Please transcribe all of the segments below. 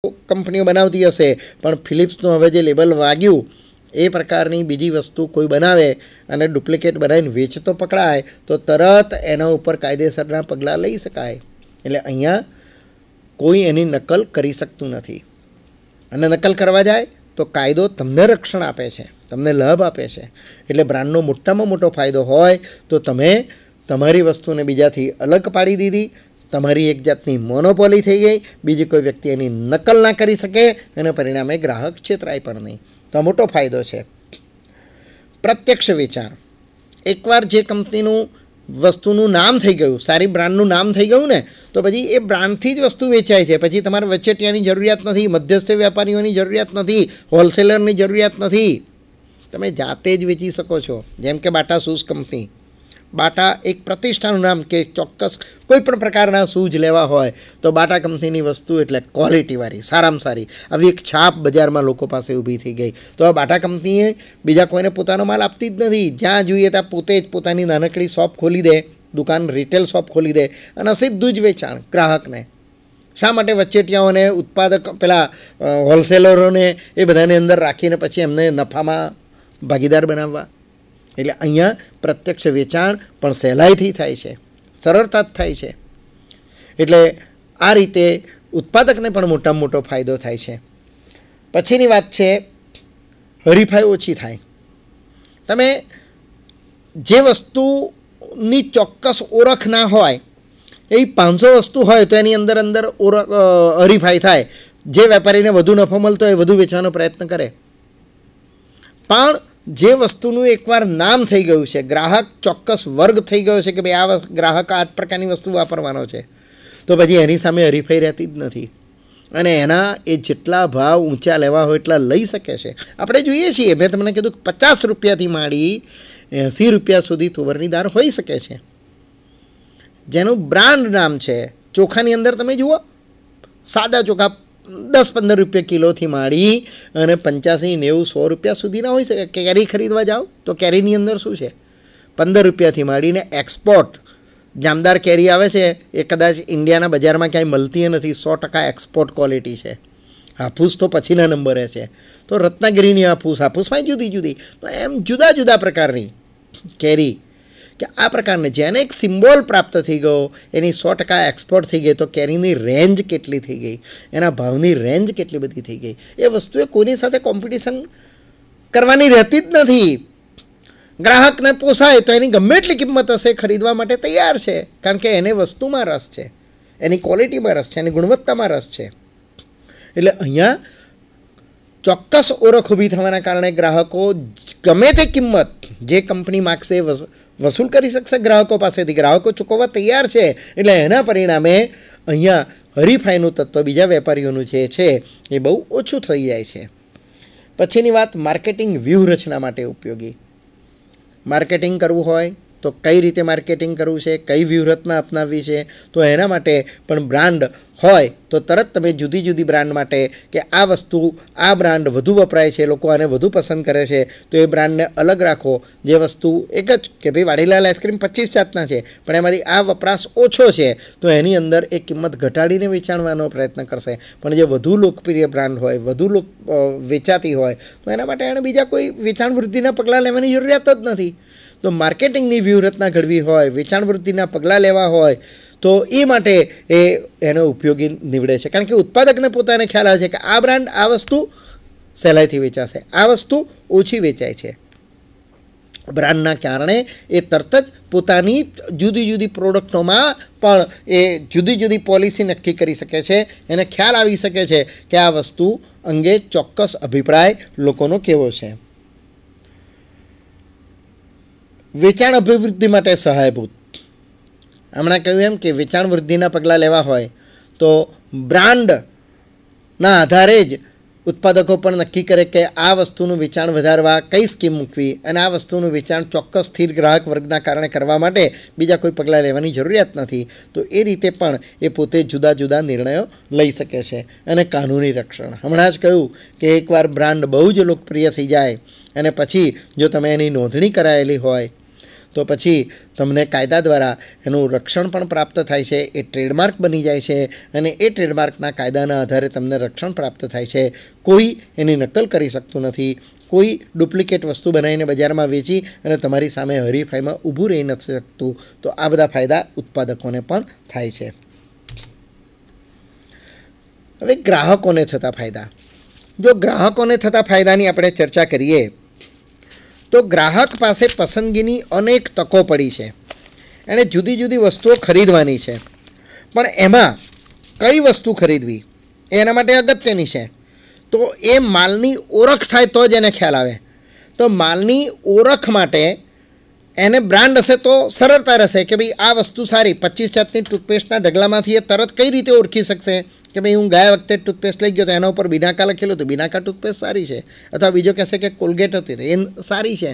કંપનીઓ બનાવતી હશે પણ ફિલિપ્સનું હવે જે લેબલ વાગ્યું એ પ્રકારની બીજી વસ્તુ કોઈ બનાવે અને ડુપ્લિકેટ બનાવીને વેચતો પકડાય તો તરત એના ઉપર કાયદેસરના પગલાં લઈ શકાય એટલે અહીંયા કોઈ એની નકલ કરી શકતું નથી અને નકલ કરવા જાય તો કાયદો તમને રક્ષણ આપે છે તમને લાભ આપે છે એટલે બ્રાન્ડનો મોટામાં મોટો ફાયદો હોય તો તમે તમારી વસ્તુને બીજાથી અલગ પાડી દીધી તમારી એક જાતની મોનોપોલી થઈ ગઈ બીજી કોઈ વ્યક્તિ એની નકલ ના કરી શકે અને પરિણામે ગ્રાહક છેતરાય પણ નહીં તો મોટો ફાયદો છે પ્રત્યક્ષ વેચાણ એકવાર જે કંપનીનું વસ્તુનું નામ થઈ ગયું સારી બ્રાન્ડનું નામ થઈ ગયું ને તો પછી એ બ્રાન્ડથી જ વસ્તુ વેચાય છે પછી તમારે વચેટિયાની જરૂરિયાત નથી મધ્યસ્થ વેપારીઓની જરૂરિયાત નથી હોલસેલરની જરૂરિયાત નથી તમે જાતે જ વેચી શકો છો જેમ કે બાટા શૂઝ કંપની બાટા એક પ્રતિષ્ઠાનું નામ કે ચોક્કસ કોઈ પણ પ્રકારના શૂઝ લેવા હોય તો બાટા કંપનીની વસ્તુ એટલે ક્વોલિટીવાળી સારામાં સારી આવી એક છાપ બજારમાં લોકો પાસે ઊભી થઈ ગઈ તો આ બાટા કંપનીએ બીજા કોઈને પોતાનો માલ આપતી જ નથી જ્યાં જોઈએ ત્યાં પોતે જ પોતાની નાનકડી શોપ ખોલી દે દુકાન રિટેલ શોપ ખોલી દે અને સીધું જ વેચાણ ગ્રાહકને શા માટે વચેટિયાઓને ઉત્પાદક પેલા હોલસેલરોને એ બધાની અંદર રાખીને પછી એમને નફામાં ભાગીદાર બનાવવા એટલે અહીંયા પ્રત્યક્ષ વેચાણ પણ સહેલાઈથી થાય છે સરળતાથી થાય છે એટલે આ રીતે ઉત્પાદકને પણ મોટામાં મોટો ફાયદો થાય છે પછીની વાત છે હરીફાઈ ઓછી થાય તમે જે વસ્તુની ચોક્કસ ઓળખ ના હોય એ પાંચસો વસ્તુ હોય તો એની અંદર અંદર ઓળખ હરીફાઈ થાય જે વેપારીને વધુ નફો મળતો હોય વધુ વેચવાનો પ્રયત્ન કરે પણ જે વસ્તુનું એકવાર નામ થઈ ગયું છે ગ્રાહક ચોક્કસ વર્ગ થઈ ગયો છે કે ભાઈ આ ગ્રાહક આ જ પ્રકારની વસ્તુ વાપરવાનો છે તો પછી એની સામે હરીફાઈ રહેતી જ નથી અને એના એ જેટલા ભાવ ઊંચા લેવા હોય એટલા લઈ શકે છે આપણે જોઈએ છીએ મેં તમને કીધું કે પચાસ રૂપિયાથી માંડી એંસી રૂપિયા સુધી તુવરની દાળ હોઈ શકે છે જેનું બ્રાન્ડ નામ છે ચોખાની અંદર તમે જુઓ સાદા ચોખા દસ પંદર રૂપિયા કિલોથી માંડી અને પંચ્યાસી નેવું સો રૂપિયા સુધીના હોઈ શકે કેરી ખરીદવા જાઓ તો કેરીની અંદર શું છે પંદર રૂપિયાથી માંડીને એક્સપોર્ટ જામદાર કેરી આવે છે એ કદાચ ઇન્ડિયાના બજારમાં ક્યાંય મળતી નથી સો ટકા એક્સપોર્ટ ક્વોલિટી છે હાફૂસ તો પછીના નંબરે છે તો રત્નાગીરીની હાફૂસ હાફૂસમાં જુદી જુદી તો એમ જુદા જુદા પ્રકારની કેરી કે આ પ્રકારને જેને એક સિમ્બોલ પ્રાપ્ત થઈ ગયો એની સો ટકા એક્સપોર્ટ થઈ ગઈ તો કેરીની રેન્જ કેટલી થઈ ગઈ એના ભાવની રેન્જ કેટલી બધી થઈ ગઈ એ વસ્તુએ કોની સાથે કોમ્પિટિશન કરવાની રહેતી જ નથી ગ્રાહકને પોસાય તો એની ગમે એટલી કિંમત હશે ખરીદવા માટે તૈયાર છે કારણ કે એને વસ્તુમાં રસ છે એની ક્વોલિટીમાં રસ છે એની ગુણવત્તામાં રસ છે એટલે અહીંયા ચોક્કસ ઓળખ ઊભી થવાના કારણે ગ્રાહકો ગમે તે કિંમત જે કંપની માગશે એ વસૂલ કરી શકશે ગ્રાહકો પાસેથી ગ્રાહકો ચૂકવવા તૈયાર છે એટલે એના પરિણામે અહીંયા હરીફાઈનું તત્વ બીજા વેપારીઓનું જે છે એ બહુ ઓછું થઈ જાય છે પછીની વાત માર્કેટિંગ વ્યૂહરચના માટે ઉપયોગી માર્કેટિંગ કરવું હોય તો કઈ રીતે માર્કેટિંગ કરવું છે કઈ વ્યૂહરચના અપનાવવી છે તો એના માટે પણ બ્રાન્ડ હોય તો તરત તમે જુદી જુદી બ્રાન્ડ માટે કે આ વસ્તુ આ બ્રાન્ડ વધુ વપરાય છે લોકો આને વધુ પસંદ કરે છે તો એ બ્રાન્ડને અલગ રાખો જે વસ્તુ એક જ કે ભાઈ વાડીલાલ આઈસ્ક્રીમ પચીસ જાતના છે પણ એમાંથી આ વપરાશ ઓછો છે તો એની અંદર એ કિંમત ઘટાડીને વેચાણવાનો પ્રયત્ન કરશે પણ જે વધુ લોકપ્રિય બ્રાન્ડ હોય વધુ લોક વેચાતી હોય તો એના માટે એણે બીજા કોઈ વેચાણ વૃદ્ધિના પગલાં લેવાની જરૂરિયાત જ નથી તો માર્કેટિંગની વ્યૂહરચના ઘડવી હોય વેચાણ વૃદ્ધિના પગલાં લેવા હોય તો એ માટે એ એનો ઉપયોગી નીવડે છે કારણ કે ઉત્પાદકને પોતાને ખ્યાલ આવે છે કે આ બ્રાન્ડ આ વસ્તુ સહેલાઈથી વેચાશે આ વસ્તુ ઓછી વેચાય છે બ્રાન્ડના કારણે એ તરત જ પોતાની જુદી જુદી પ્રોડક્ટોમાં પણ એ જુદી જુદી પોલિસી નક્કી કરી શકે છે એને ખ્યાલ આવી શકે છે કે આ વસ્તુ અંગે ચોક્કસ અભિપ્રાય લોકોનો કેવો છે વેચાણ અભિવૃદ્ધિ માટે સહાયભૂત હમણાં કહ્યું એમ કે વેચાણ વૃદ્ધિના પગલાં લેવા હોય તો બ્રાન્ડના આધારે જ ઉત્પાદકો પણ નક્કી કરે કે આ વસ્તુનું વેચાણ વધારવા કઈ સ્કીમ મૂકવી અને આ વસ્તુનું વેચાણ ચોક્કસ સ્થિર ગ્રાહક વર્ગના કારણે કરવા માટે બીજા કોઈ પગલાં લેવાની જરૂરિયાત નથી તો એ રીતે પણ એ પોતે જુદા જુદા નિર્ણયો લઈ શકે છે અને કાનૂની રક્ષણ હમણાં જ કહ્યું કે એકવાર બ્રાન્ડ બહુ જ લોકપ્રિય થઈ જાય અને પછી જો તમે એની નોંધણી કરાયેલી હોય તો પછી તમને કાયદા દ્વારા એનું રક્ષણ પણ પ્રાપ્ત થાય છે એ ટ્રેડમાર્ક બની જાય છે અને એ ટ્રેડમાર્કના કાયદાના આધારે તમને રક્ષણ પ્રાપ્ત થાય છે કોઈ એની નકલ કરી શકતું નથી કોઈ ડુપ્લિકેટ વસ્તુ બનાવીને બજારમાં વેચી અને તમારી સામે હરીફાઈમાં ઊભું રહી નથી શકતું તો આ બધા ફાયદા ઉત્પાદકોને પણ થાય છે હવે ગ્રાહકોને થતા ફાયદા જો ગ્રાહકોને થતા ફાયદાની આપણે ચર્ચા કરીએ તો ગ્રાહક પાસે પસંદગીની અનેક તકો પડી છે એણે જુદી જુદી વસ્તુઓ ખરીદવાની છે પણ એમાં કઈ વસ્તુ ખરીદવી એ એના માટે અગત્યની છે તો એ માલની ઓળખ થાય તો જ એને ખ્યાલ આવે તો માલની ઓળખ માટે એને બ્રાન્ડ હશે તો સરળતા રહેશે કે ભાઈ આ વસ્તુ સારી પચીસ જાતની ટૂથપેસ્ટના ઢગલામાંથી એ તરત કઈ રીતે ઓળખી શકશે કે ભાઈ હું ગયા વખતે ટૂથપેસ્ટ લઈ ગયો તો એના ઉપર બિનાકા લખેલું હતું બિનાકા ટૂથપેસ્ટ સારી છે અથવા બીજો કહેશે કે કોલગેટ હતી તો એ સારી છે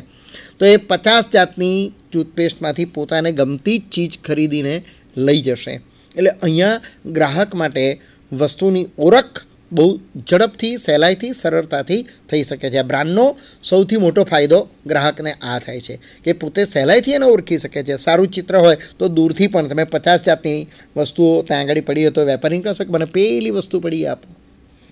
તો એ પચાસ જાતની ટૂથપેસ્ટમાંથી પોતાને ગમતી ચીજ ખરીદીને લઈ જશે એટલે અહીંયા ગ્રાહક માટે વસ્તુની ઓળખ બહુ ઝડપથી સહેલાઈથી સરળતાથી થઈ શકે છે આ બ્રાન્ડનો સૌથી મોટો ફાયદો ગ્રાહકને આ થાય છે કે પોતે સહેલાઈથી એને ઓળખી શકે છે સારું ચિત્ર હોય તો દૂરથી પણ તમે પચાસ જાતની વસ્તુઓ ત્યાં આગળ પડી હોય તો વેપારી કરશો શકો મને પેલી વસ્તુ પડી આપો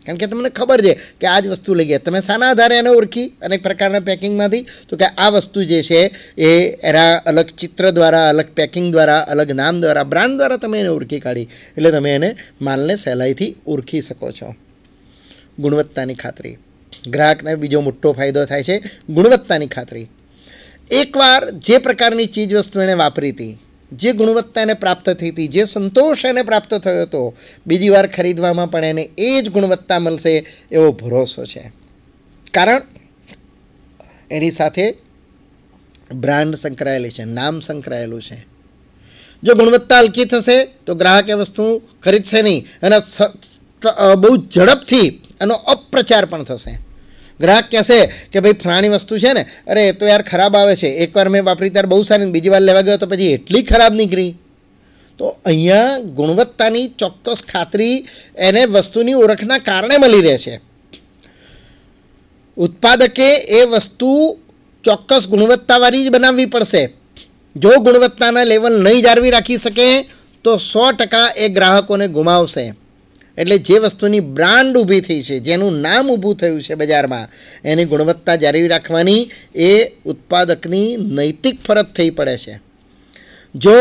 કારણ કે તમને ખબર છે કે આ જ વસ્તુ લઈ ગયા તમે શાના આધારે એને ઓળખી અનેક પ્રકારના પેકિંગમાંથી તો કે આ વસ્તુ જે છે એ એના અલગ ચિત્ર દ્વારા અલગ પેકિંગ દ્વારા અલગ નામ દ્વારા બ્રાન્ડ દ્વારા તમે એને ઓળખી કાઢી એટલે તમે એને માલને સહેલાઈથી ઓળખી શકો છો ગુણવત્તાની ખાતરી ગ્રાહકને બીજો મોટો ફાયદો થાય છે ગુણવત્તાની ખાતરી એકવાર જે પ્રકારની ચીજ વસ્તુ એણે વાપરી હતી જે ગુણવત્તા એને પ્રાપ્ત થઈ હતી જે સંતોષ એને પ્રાપ્ત થયો હતો બીજી વાર ખરીદવામાં પણ એને એ જ ગુણવત્તા મળશે એવો ભરોસો છે કારણ એની સાથે બ્રાન્ડ સંકળાયેલી છે નામ સંકળાયેલું છે જો ગુણવત્તા હલકી થશે તો ગ્રાહક એ વસ્તુ ખરીદશે નહીં અને બહુ ઝડપથી એનો અપપ્રચાર પણ થશે ગ્રાહક કહેશે કે ભાઈ ફલાણી વસ્તુ છે ને અરે એ તો યાર ખરાબ આવે છે એકવાર મેં વાપરી ત્યારે બહુ સારી બીજી વાર લેવા ગયો તો પછી એટલી ખરાબ નીકળી તો અહીંયા ગુણવત્તાની ચોક્કસ ખાતરી એને વસ્તુની ઓળખના કારણે મળી રહે છે ઉત્પાદકે એ વસ્તુ ચોક્કસ ગુણવત્તાવાળી જ બનાવવી પડશે જો ગુણવત્તાના લેવલ નહીં જાળવી રાખી શકે તો સો ટકા એ ગ્રાહકોને ગુમાવશે એટલે જે વસ્તુની બ્રાન્ડ ઊભી થઈ છે જેનું નામ ઊભું થયું છે બજારમાં એની ગુણવત્તા જાળવી રાખવાની એ ઉત્પાદકની નૈતિક ફરજ થઈ પડે છે જો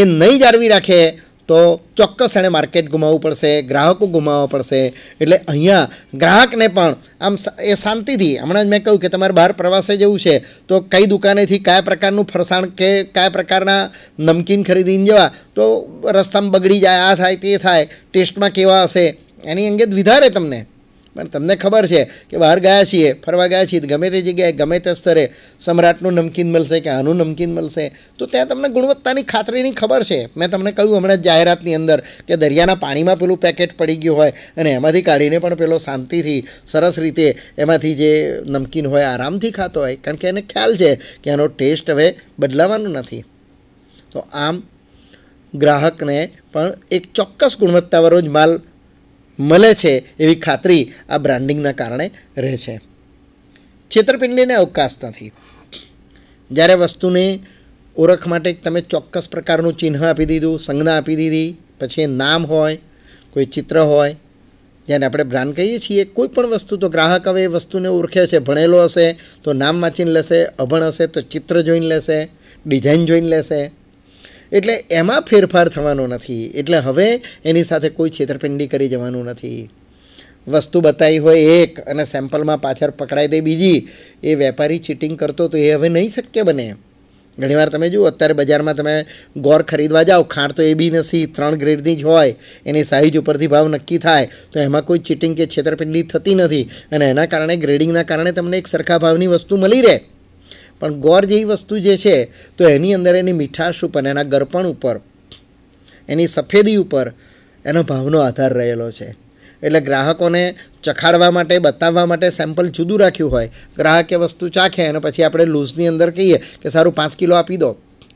એ નહીં જાળવી રાખે તો ચોક્કસ એણે માર્કેટ ગુમાવવું પડશે ગ્રાહકો ગુમાવવા પડશે એટલે અહીંયા ગ્રાહકને પણ આમ એ શાંતિથી હમણાં જ મેં કહ્યું કે તમારે બહાર પ્રવાસે જવું છે તો કઈ દુકાનેથી કયા પ્રકારનું ફરસાણ કે કયા પ્રકારના નમકીન ખરીદીને જવા તો રસ્તામાં બગડી જાય આ થાય તે થાય ટેસ્ટમાં કેવા હશે એની અંગે દ્વિધા તમને પણ તમને ખબર છે કે બહાર ગયા છીએ ફરવા ગયા છીએ ગમે તે જગ્યાએ ગમે તે સ્તરે સમ્રાટનું નમકીન મળશે કે આનું નમકીન મળશે તો ત્યાં તમને ગુણવત્તાની ખાતરીની ખબર છે મેં તમને કહ્યું હમણાં જાહેરાતની અંદર કે દરિયાના પાણીમાં પેલું પેકેટ પડી ગયું હોય અને એમાંથી કાઢીને પણ પેલો શાંતિથી સરસ રીતે એમાંથી જે નમકીન હોય આરામથી ખાતો હોય કારણ કે એને ખ્યાલ છે કે એનો ટેસ્ટ હવે બદલાવાનો નથી તો આમ ગ્રાહકને પણ એક ચોક્કસ ગુણવત્તાવાળો જ માલ મળે છે એવી ખાતરી આ બ્રાન્ડિંગના કારણે રહે છે છેતરપિંડીને અવકાશ નથી જ્યારે વસ્તુને ઓળખ માટે તમે ચોક્કસ પ્રકારનું ચિહ્ન આપી દીધું સંજ્ઞા આપી દીધી પછી નામ હોય કોઈ ચિત્ર હોય જેને આપણે બ્રાન્ડ કહીએ છીએ કોઈ પણ વસ્તુ તો ગ્રાહક હવે એ વસ્તુને ઓળખે છે ભણેલો હશે તો નામ વાંચીને લેશે અભણ હશે તો ચિત્ર જોઈને લેશે ડિઝાઇન જોઈને લેશે એટલે એમાં ફેરફાર થવાનો નથી એટલે હવે એની સાથે કોઈ છેતરપિંડી કરી જવાનું નથી વસ્તુ બતાવી હોય એક અને સેમ્પલમાં પાછળ પકડાઈ દે બીજી એ વેપારી ચીટિંગ કરતો તો એ હવે નહીં શક્ય બને ઘણીવાર તમે જુઓ અત્યારે બજારમાં તમે ગોર ખરીદવા જાઓ ખાંડ તો એ બી નથી ત્રણ ગ્રેડની જ હોય એની સાઇઝ ઉપરથી ભાવ નક્કી થાય તો એમાં કોઈ ચીટિંગ કે છેતરપિંડી થતી નથી અને એના કારણે ગ્રેડિંગના કારણે તમને એક સરખા ભાવની વસ્તુ મળી રહે પણ ગોર જેવી વસ્તુ જે છે તો એની અંદર એની મીઠાશ ઉપર એના ગરપણ ઉપર એની સફેદી ઉપર એનો ભાવનો આધાર રહેલો છે એટલે ગ્રાહકોને ચખાડવા માટે બતાવવા માટે સેમ્પલ જુદું રાખ્યું હોય ગ્રાહકે વસ્તુ ચાખે અને પછી આપણે લૂઝની અંદર કહીએ કે સારું પાંચ કિલો આપી દો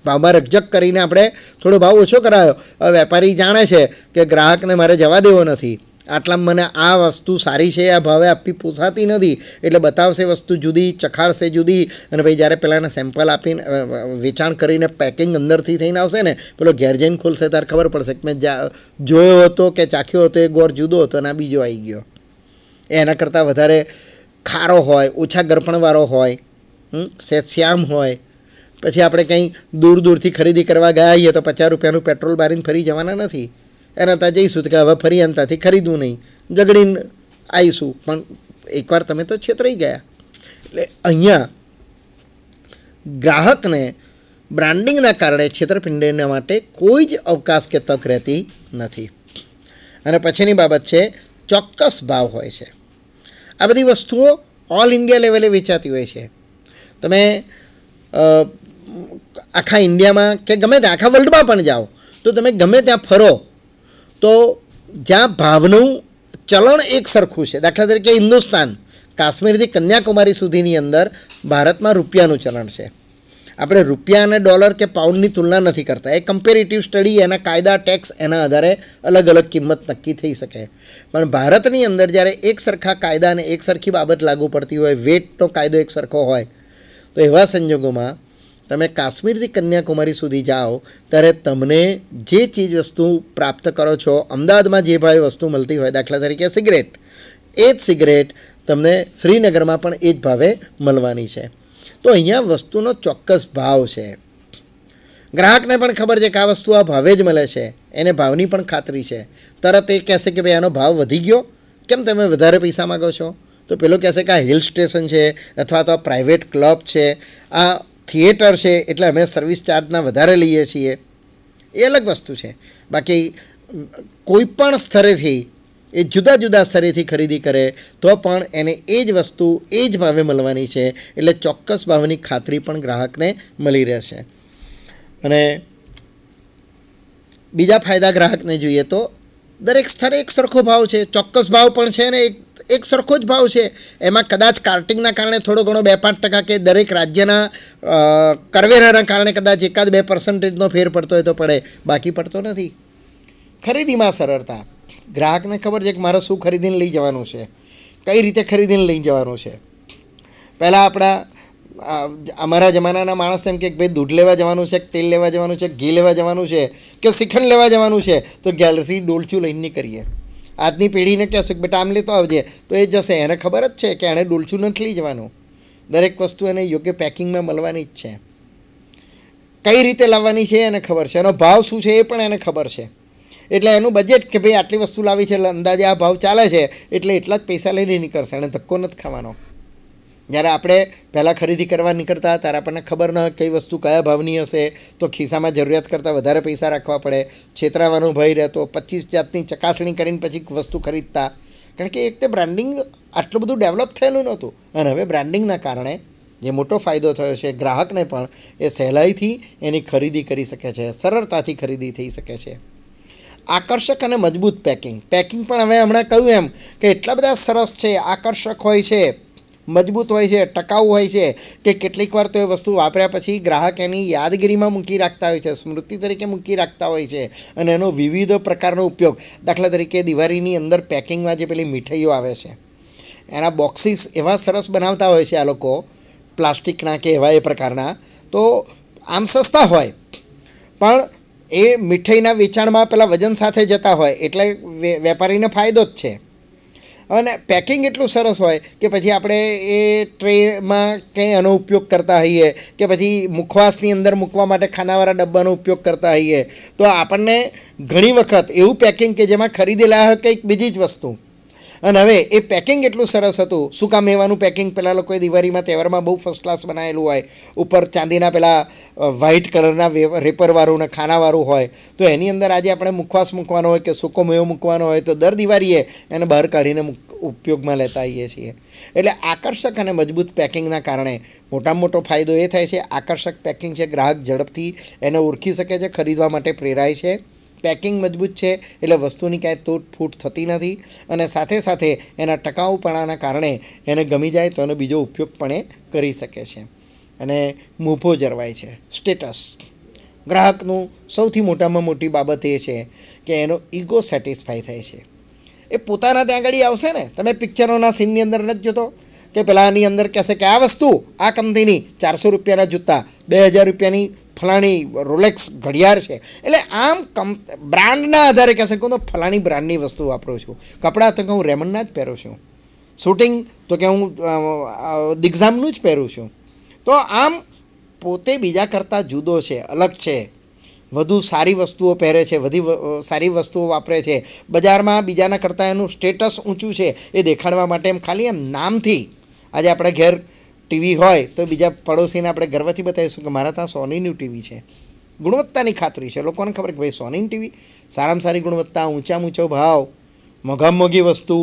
ભાવમાં રકજક કરીને આપણે થોડો ભાવ ઓછો કરાયો હવે વેપારી જાણે છે કે ગ્રાહકને મારે જવા દેવો નથી આટલા મને આ વસ્તુ સારી છે આ ભાવે આપવી પોસાતી નથી એટલે બતાવશે વસ્તુ જુદી ચખાડશે જુદી અને ભાઈ જ્યારે પેલાને સેમ્પલ આપીને વેચાણ કરીને પેકિંગ અંદરથી થઈને આવશે ને પેલો ઘેર જઈને ખોલશે ત્યારે ખબર પડશે કે મેં જોયો હતો કે ચાખ્યો હતો એ ગોર જુદો હતો અને આ બીજો આવી ગયો એના કરતાં વધારે ખારો હોય ઓછા ગરપણવાળો હોય શ્યામ હોય પછી આપણે કંઈ દૂર દૂરથી ખરીદી કરવા ગયા હોઈએ તો પચાસ રૂપિયાનું પેટ્રોલ બારીને ફરી જવાના નથી એના ત્યાં જઈશું કે હવે ફરી અંતાથી ખરીદવું નહીં ઝઘડીને આવીશું પણ એકવાર તમે તો છેતરાઈ ગયા એટલે અહીંયા ગ્રાહકને બ્રાન્ડિંગના કારણે છેતરપિંડીના માટે કોઈ જ અવકાશ કે તક રહેતી નથી અને પછીની બાબત છે ચોક્કસ ભાવ હોય છે આ બધી વસ્તુઓ ઓલ ઇન્ડિયા લેવલે વેચાતી હોય છે તમે આખા ઇન્ડિયામાં કે ગમે ત્યાં આખા વર્લ્ડમાં પણ જાઓ તો તમે ગમે ત્યાં ફરો તો જ્યાં ભાવનું ચલણ એક સરખું છે દાખલા તરીકે હિન્દુસ્તાન કાશ્મીરથી કન્યાકુમારી સુધીની અંદર ભારતમાં રૂપિયાનું ચલણ છે આપણે રૂપિયા અને ડોલર કે પાઉન્ડની તુલના નથી કરતા એ કમ્પેરેટિવ સ્ટડી એના કાયદા ટેક્સ એના આધારે અલગ અલગ કિંમત નક્કી થઈ શકે પણ ભારતની અંદર જ્યારે એક સરખા કાયદા અને એક સરખી બાબત લાગુ પડતી હોય વેટનો કાયદો એક સરખો હોય તો એવા સંજોગોમાં તમે કાશ્મીરથી કન્યાકુમારી સુધી જાઓ ત્યારે તમને જે ચીજ વસ્તુ પ્રાપ્ત કરો છો અમદાવાદમાં જે ભાવે વસ્તુ મળતી હોય દાખલા તરીકે સિગરેટ એ જ સિગરેટ તમને શ્રીનગરમાં પણ એ જ ભાવે મળવાની છે તો અહીંયા વસ્તુનો ચોક્કસ ભાવ છે ગ્રાહકને પણ ખબર છે કે આ વસ્તુ આ ભાવે જ મળે છે એને ભાવની પણ ખાતરી છે તરત એ કહેશે કે ભાઈ આનો ભાવ વધી ગયો કેમ તમે વધારે પૈસા માગો છો તો પેલો કહેશે કે આ હિલ સ્ટેશન છે અથવા તો આ પ્રાઇવેટ ક્લબ છે આ થિયેટર છે એટલે અમે સર્વિસ ચાર્જના વધારે લઈએ છીએ એ અલગ વસ્તુ છે બાકી કોઈપણ સ્તરેથી એ જુદા જુદા સ્તરેથી ખરીદી કરે તો પણ એને એ જ વસ્તુ એ જ ભાવે મળવાની છે એટલે ચોક્કસ ભાવની ખાતરી પણ ગ્રાહકને મળી રહેશે અને બીજા ફાયદા ગ્રાહકને જોઈએ તો દરેક સ્તરે એક સરખો ભાવ છે ચોક્કસ ભાવ પણ છે ને એક એક સરખો જ ભાવ છે એમાં કદાચ કાર્ટિંગના કારણે થોડો ઘણો બે પાંચ ટકા કે દરેક રાજ્યના કરવેરાના કારણે કદાચ એકાદ બે પર્સન્ટેજનો ફેર પડતો હોય તો પડે બાકી પડતો નથી ખરીદીમાં સરળતા ગ્રાહકને ખબર છે કે મારે શું ખરીદીને લઈ જવાનું છે કઈ રીતે ખરીદીને લઈ જવાનું છે પહેલાં આપણા અમારા જમાનાના માણસ એમ કે ભાઈ દૂધ લેવા જવાનું છે તેલ લેવા જવાનું છે ઘી લેવા જવાનું છે કે શ્રીખંડ લેવા જવાનું છે તો ગેલરીથી ડોલચું લઈને કરીએ આજની પેઢીને કે બેટા આમ લેતો આવજે તો એ જશે એને ખબર જ છે કે એણે ડોલચું નથી લઈ જવાનું દરેક વસ્તુ એને યોગ્ય પેકિંગમાં મળવાની જ છે કઈ રીતે લાવવાની છે એને ખબર છે એનો ભાવ શું છે એ પણ એને ખબર છે એટલે એનું બજેટ કે ભાઈ આટલી વસ્તુ લાવી છે એટલે અંદાજે આ ભાવ ચાલે છે એટલે એટલા જ પૈસા લઈને નીકળશે એણે ધક્કો નથી ખાવાનો જ્યારે આપણે પહેલાં ખરીદી કરવા નીકળતા ત્યારે આપણને ખબર ન કઈ વસ્તુ કયા ભાવની હશે તો ખિસ્સામાં જરૂરિયાત કરતાં વધારે પૈસા રાખવા પડે છેતરાવાનો ભય રહેતો પચીસ જાતની ચકાસણી કરીને પછી વસ્તુ ખરીદતા કારણ કે એક તે બ્રાન્ડિંગ આટલું બધું ડેવલપ થયેલું નહોતું અને હવે બ્રાન્ડિંગના કારણે જે મોટો ફાયદો થયો છે ગ્રાહકને પણ એ સહેલાઈથી એની ખરીદી કરી શકે છે સરળતાથી ખરીદી થઈ શકે છે આકર્ષક અને મજબૂત પેકિંગ પેકિંગ પણ હવે હમણાં કહ્યું એમ કે એટલા બધા સરસ છે આકર્ષક હોય છે મજબૂત હોય છે ટકાઉ હોય છે કે કેટલીકવાર તો એ વસ્તુ વાપર્યા પછી ગ્રાહક એની યાદગીરીમાં મૂકી રાખતા હોય છે સ્મૃતિ તરીકે મૂકી રાખતા હોય છે અને એનો વિવિધ પ્રકારનો ઉપયોગ દાખલા તરીકે દિવાળીની અંદર પેકિંગમાં જે પેલી મીઠાઈઓ આવે છે એના બોક્સિસ એવા સરસ બનાવતા હોય છે આ લોકો પ્લાસ્ટિકના કે એવા એ પ્રકારના તો આમ સસ્તા હોય પણ એ મીઠાઈના વેચાણમાં પેલા વજન સાથે જતા હોય એટલે વેપારીને ફાયદો જ છે અને પેકિંગ એટલું સરસ હોય કે પછી આપણે એ ટ્રેમાં કંઈ આનો ઉપયોગ કરતા હોઈએ કે પછી મુખવાસની અંદર મૂકવા માટે ખાનાવાળા ડબ્બાનો ઉપયોગ કરતા હોઈએ તો આપણને ઘણી વખત એવું પેકિંગ કે જેમાં ખરીદેલા હોય કંઈક બીજી જ વસ્તુ અને હવે એ પેકિંગ એટલું સરસ હતું શું કામ એવાનું પેકિંગ પહેલાં લોકોએ દિવાળીમાં તહેવારમાં બહુ ફર્સ્ટ ક્લાસ બનાવેલું હોય ઉપર ચાંદીના પેલા વ્હાઇટ કલરના રેપરવાળું ને ખાનાવાળું હોય તો એની અંદર આજે આપણે મુખવાસ મૂકવાનો હોય કે સૂકો મેવો મૂકવાનો હોય તો દર દિવાળીએ એને બહાર કાઢીને ઉપયોગમાં લેતા આવીએ છીએ એટલે આકર્ષક અને મજબૂત પેકિંગના કારણે મોટામાં મોટો ફાયદો એ થાય છે આકર્ષક પેકિંગ છે ગ્રાહક ઝડપથી એને ઓળખી શકે છે ખરીદવા માટે પ્રેરાય છે પેકિંગ મજબૂત છે એટલે વસ્તુની ક્યાંય તૂટ ફૂટ થતી નથી અને સાથે સાથે એના ટકાઉપણાના કારણે એને ગમી જાય તો એનો બીજો ઉપયોગ પણ એ કરી શકે છે અને મોભો જરવાય છે સ્ટેટસ ગ્રાહકનું સૌથી મોટામાં મોટી બાબત એ છે કે એનો ઈગો સેટિસ્ફાય થાય છે એ પોતાના ત્યાં આગળ આવશે ને તમે પિક્ચરોના સીનની અંદર નથી જોતો કે પેલાની અંદર કહેશે કે આ વસ્તુ આ કંપનીની ચારસો રૂપિયાના જૂતા બે હજાર રૂપિયાની ફલાણી રોલેક્સ ઘડિયાળ છે એટલે આમ કમ બ્રાન્ડના આધારે કહેશે કે હું તો ફલાણી બ્રાન્ડની વસ્તુ વાપરું છું કપડાં તો કે હું રેમનના જ પહેરું છું શૂટિંગ તો કે હું દિગ્ઝામનું જ પહેરું છું તો આમ પોતે બીજા કરતાં જુદો છે અલગ છે વધુ સારી વસ્તુઓ પહેરે છે વધી સારી વસ્તુઓ વાપરે છે બજારમાં બીજાના કરતાં એનું સ્ટેટસ ઊંચું છે એ દેખાડવા માટે એમ ખાલી એમ નામથી આજે આપણે ઘેર ટીવી હોય તો બીજા પડોશીને આપણે ગર્વથી બતાવીશું કે મારા ત્યાં સોનીનું ટીવી છે ગુણવત્તાની ખાતરી છે લોકોને ખબર કે ભાઈ સોનીની ટીવી સારામાં સારી ગુણવત્તા ઊંચા ઊંચો ભાવ મોઘામાં મોઘી વસ્તુ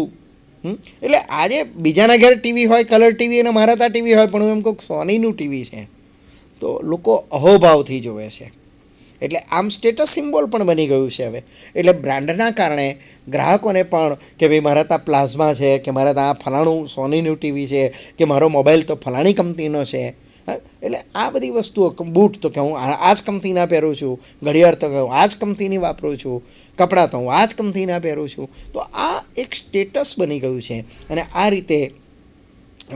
એટલે આજે બીજાના ઘેર ટીવી હોય કલર ટીવી અને મારા ત્યાં ટીવી હોય પણ હું એમ કહું સોનીનું ટીવી છે તો લોકો અહોભાવથી જોવે છે એટલે આમ સ્ટેટસ સિમ્બોલ પણ બની ગયું છે હવે એટલે બ્રાન્ડના કારણે ગ્રાહકોને પણ કે ભાઈ મારા ત્યાં પ્લાઝમા છે કે મારા ત્યાં ફલાણું સોનીનું ટીવી છે કે મારો મોબાઈલ તો ફલાણી કંપનીનો છે એટલે આ બધી વસ્તુઓ બૂટ તો કે હું આ જ કંપનીના પહેરું છું ઘડિયાળ તો કે હું આ જ કંપનીની વાપરું છું કપડાં તો હું આ જ કંપનીના પહેરું છું તો આ એક સ્ટેટસ બની ગયું છે અને આ રીતે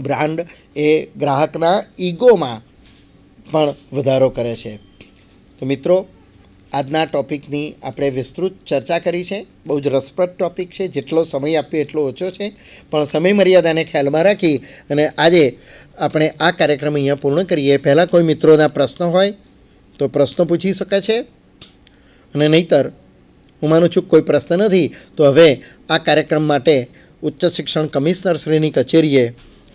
બ્રાન્ડ એ ગ્રાહકના ઈગોમાં પણ વધારો કરે છે તો મિત્રો આજના ટૉપિકની આપણે વિસ્તૃત ચર્ચા કરી છે બહુ જ રસપ્રદ ટૉપિક છે જેટલો સમય આપ્યો એટલો ઓછો છે પણ સમય મર્યાદાને ખ્યાલમાં રાખી અને આજે આપણે આ કાર્યક્રમ અહીંયા પૂર્ણ કરીએ પહેલાં કોઈ મિત્રોના પ્રશ્નો હોય તો પ્રશ્નો પૂછી શકે છે અને નહીતર હું માનું છું કોઈ પ્રશ્ન નથી તો હવે આ કાર્યક્રમ માટે ઉચ્ચ શિક્ષણ કમિશનર શ્રીની કચેરીએ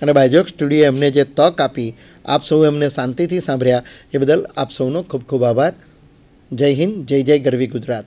અને બાયજોક સ્ટુડિયોએ એમને જે તક આપી આપ સૌ અમને શાંતિથી સાંભળ્યા એ બદલ આપ સૌનો ખૂબ ખૂબ આભાર જય હિન્દ જય જય ગરવી ગુજરાત